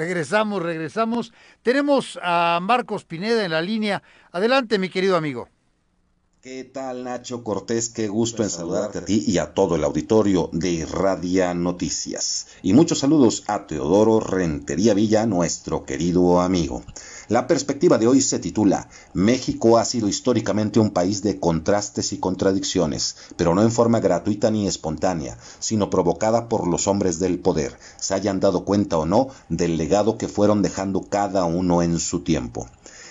regresamos, regresamos. Tenemos a Marcos Pineda en la línea. Adelante, mi querido amigo. ¿Qué tal, Nacho Cortés? Qué gusto en pues, saludarte a ti y a todo el auditorio de Radia Noticias. Y muchos saludos a Teodoro Rentería Villa, nuestro querido amigo. La perspectiva de hoy se titula México ha sido históricamente un país de contrastes y contradicciones, pero no en forma gratuita ni espontánea, sino provocada por los hombres del poder, se hayan dado cuenta o no del legado que fueron dejando cada uno en su tiempo.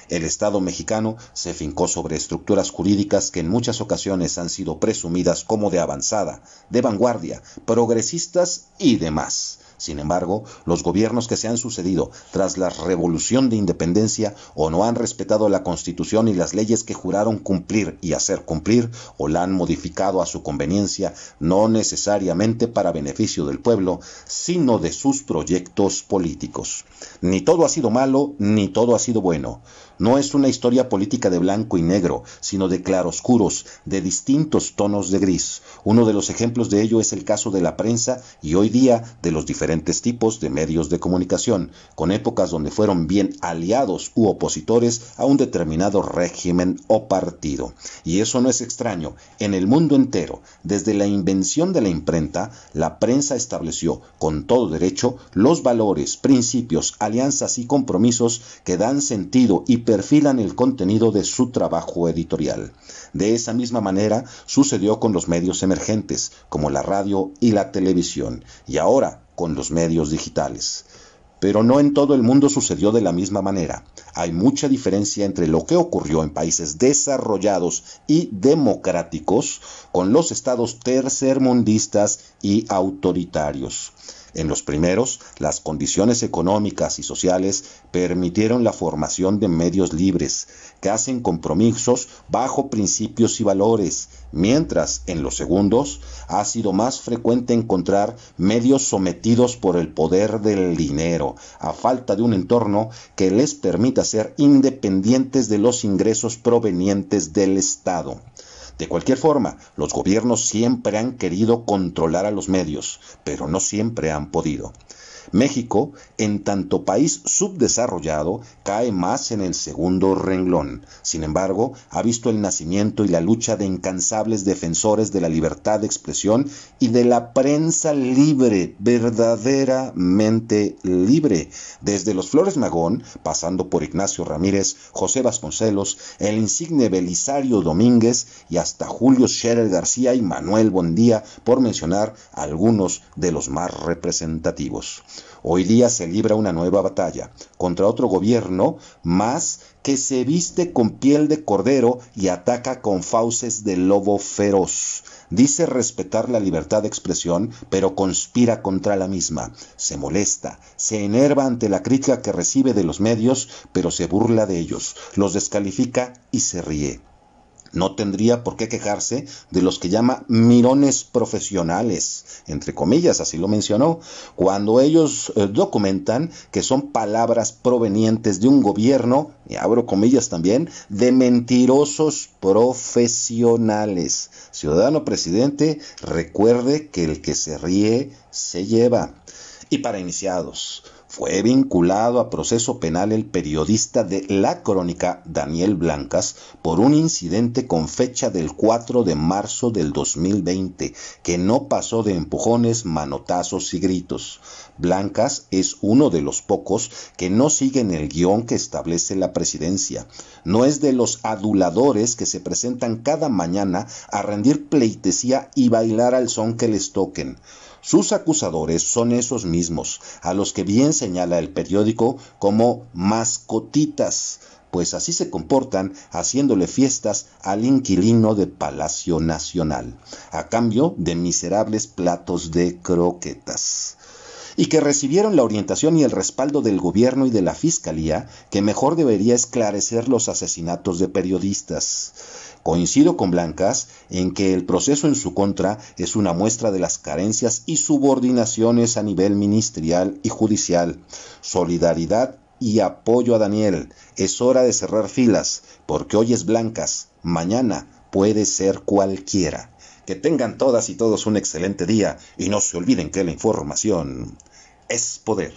El Estado mexicano se fincó sobre estructuras jurídicas que en muchas ocasiones han sido presumidas como de avanzada, de vanguardia, progresistas y demás sin embargo, los gobiernos que se han sucedido tras la revolución de independencia o no han respetado la constitución y las leyes que juraron cumplir y hacer cumplir o la han modificado a su conveniencia, no necesariamente para beneficio del pueblo, sino de sus proyectos políticos. Ni todo ha sido malo, ni todo ha sido bueno. No es una historia política de blanco y negro, sino de claroscuros, de distintos tonos de gris. Uno de los ejemplos de ello es el caso de la prensa y hoy día de los diferentes tipos de medios de comunicación, con épocas donde fueron bien aliados u opositores a un determinado régimen o partido. Y eso no es extraño. En el mundo entero, desde la invención de la imprenta, la prensa estableció con todo derecho los valores, principios, alianzas y compromisos que dan sentido y perfilan el contenido de su trabajo editorial. De esa misma manera sucedió con los medios emergentes, como la radio y la televisión. Y ahora, con los medios digitales. Pero no en todo el mundo sucedió de la misma manera. Hay mucha diferencia entre lo que ocurrió en países desarrollados y democráticos con los estados tercermundistas y autoritarios. En los primeros, las condiciones económicas y sociales permitieron la formación de medios libres, que hacen compromisos bajo principios y valores, mientras en los segundos ha sido más frecuente encontrar medios sometidos por el poder del dinero, a falta de un entorno que les permita ser independientes de los ingresos provenientes del Estado. De cualquier forma, los gobiernos siempre han querido controlar a los medios, pero no siempre han podido. México, en tanto país subdesarrollado, cae más en el segundo renglón. Sin embargo, ha visto el nacimiento y la lucha de incansables defensores de la libertad de expresión y de la prensa libre, verdaderamente libre, desde los Flores Magón, pasando por Ignacio Ramírez, José Vasconcelos, el insigne Belisario Domínguez y hasta Julio Scherer García y Manuel Bondía, por mencionar algunos de los más representativos. Hoy día se libra una nueva batalla contra otro gobierno más que se viste con piel de cordero y ataca con fauces de lobo feroz. Dice respetar la libertad de expresión, pero conspira contra la misma. Se molesta, se enerva ante la crítica que recibe de los medios, pero se burla de ellos, los descalifica y se ríe. No tendría por qué quejarse de los que llama mirones profesionales, entre comillas, así lo mencionó, cuando ellos eh, documentan que son palabras provenientes de un gobierno, y abro comillas también, de mentirosos profesionales. Ciudadano presidente, recuerde que el que se ríe se lleva. Y para iniciados, fue vinculado a proceso penal el periodista de La Crónica, Daniel Blancas, por un incidente con fecha del 4 de marzo del 2020, que no pasó de empujones, manotazos y gritos. Blancas es uno de los pocos que no siguen el guión que establece la presidencia. No es de los aduladores que se presentan cada mañana a rendir pleitesía y bailar al son que les toquen. Sus acusadores son esos mismos, a los que bien señala el periódico como mascotitas, pues así se comportan haciéndole fiestas al inquilino de Palacio Nacional, a cambio de miserables platos de croquetas y que recibieron la orientación y el respaldo del gobierno y de la fiscalía, que mejor debería esclarecer los asesinatos de periodistas. Coincido con Blancas en que el proceso en su contra es una muestra de las carencias y subordinaciones a nivel ministerial y judicial. Solidaridad y apoyo a Daniel. Es hora de cerrar filas, porque hoy es Blancas, mañana puede ser cualquiera. Que tengan todas y todos un excelente día y no se olviden que la información es poder.